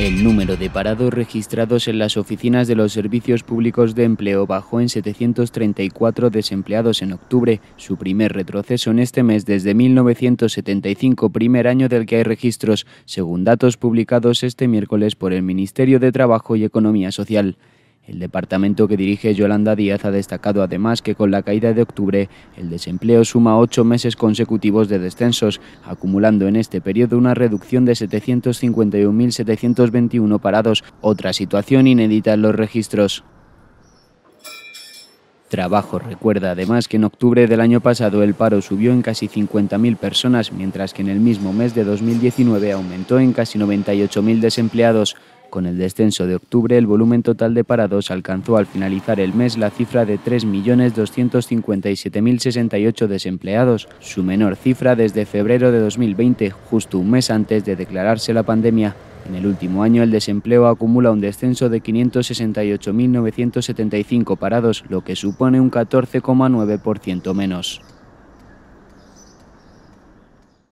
El número de parados registrados en las oficinas de los servicios públicos de empleo bajó en 734 desempleados en octubre, su primer retroceso en este mes desde 1975, primer año del que hay registros, según datos publicados este miércoles por el Ministerio de Trabajo y Economía Social. El departamento que dirige Yolanda Díaz ha destacado además que con la caída de octubre el desempleo suma ocho meses consecutivos de descensos, acumulando en este periodo una reducción de 751.721 parados, otra situación inédita en los registros. Trabajo recuerda además que en octubre del año pasado el paro subió en casi 50.000 personas, mientras que en el mismo mes de 2019 aumentó en casi 98.000 desempleados. Con el descenso de octubre, el volumen total de parados alcanzó al finalizar el mes la cifra de 3.257.068 desempleados, su menor cifra desde febrero de 2020, justo un mes antes de declararse la pandemia. En el último año, el desempleo acumula un descenso de 568.975 parados, lo que supone un 14,9% menos.